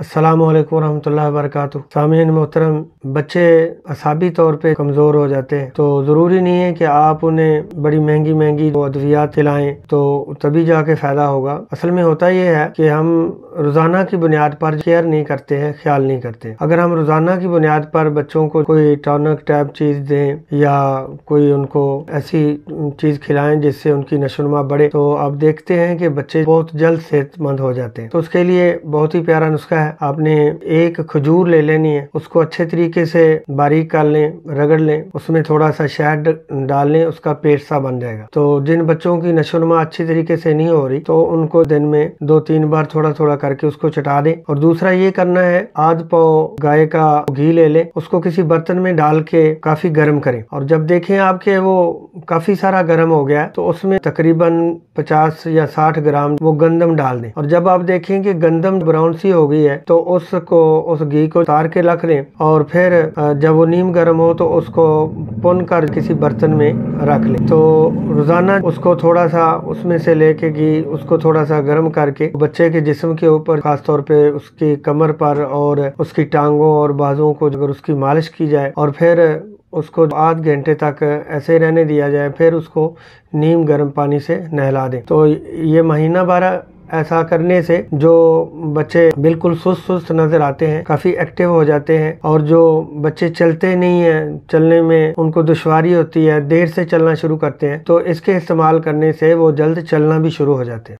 असलम वरहमल वरक सामीन मोहतरम बच्चे असाबी तौर पे कमज़ोर हो जाते हैं तो ज़रूरी नहीं है कि आप उन्हें बड़ी महंगी महंगी अद्वियात खिलाएं तो तभी जाके फ़ायदा होगा असल में होता यह है कि हम रोज़ाना की बुनियाद पर केयर नहीं करते हैं ख्याल नहीं करते अगर हम रोज़ाना की बुनियाद पर बच्चों को कोई टॉनक टाइप चीज़ दें या कोई उनको ऐसी चीज़ खिलाएं जिससे उनकी नशोनमा बढ़े तो आप देखते हैं कि बच्चे बहुत जल्द सेहतमंद हो जाते हैं तो उसके लिए बहुत ही प्यारा नुस्खा है आपने एक खजूर ले लेनी है उसको अच्छे तरीके से बारीक कर लें रगड़ लें उसमें थोड़ा सा शहद डाल लें उसका पेट सा बन जाएगा तो जिन बच्चों की नशोनमा अच्छी तरीके से नहीं हो रही तो उनको दिन में दो तीन बार थोड़ा थोड़ा करके उसको चटा दे और दूसरा ये करना है आध पाव गाय का घी ले ले उसको किसी बर्तन में डाल के काफी गर्म करें और जब देखें आपके वो काफी सारा गर्म हो गया है तो उसमें तकरीबन 50 या 60 ग्राम वो गंदम डाल दें और जब आप देखें कि गंदम ब्राउन सी हो गई है तो उसको उस घी को उतार के रख लें और फिर जब वो नीम गर्म हो तो उसको पुन कर किसी बर्तन में रख लें तो रोजाना उसको थोड़ा सा उसमें से लेके घी उसको थोड़ा सा गर्म करके बच्चे के जिसम के ऊपर खासतौर पे उसके कमर पर और उसकी टांगों और बाजुओं को अगर उसकी मालिश की जाए और फिर उसको आध घंटे तक ऐसे रहने दिया जाए फिर उसको नीम गर्म पानी से नहला दें तो ये महीना बारह ऐसा करने से जो बच्चे बिल्कुल सुस्त सुस्त नजर आते हैं काफी एक्टिव हो जाते हैं और जो बच्चे चलते नहीं हैं चलने में उनको दुश्वारी होती है देर से चलना शुरू करते हैं तो इसके इस्तेमाल करने से वो जल्द चलना भी शुरू हो जाते हैं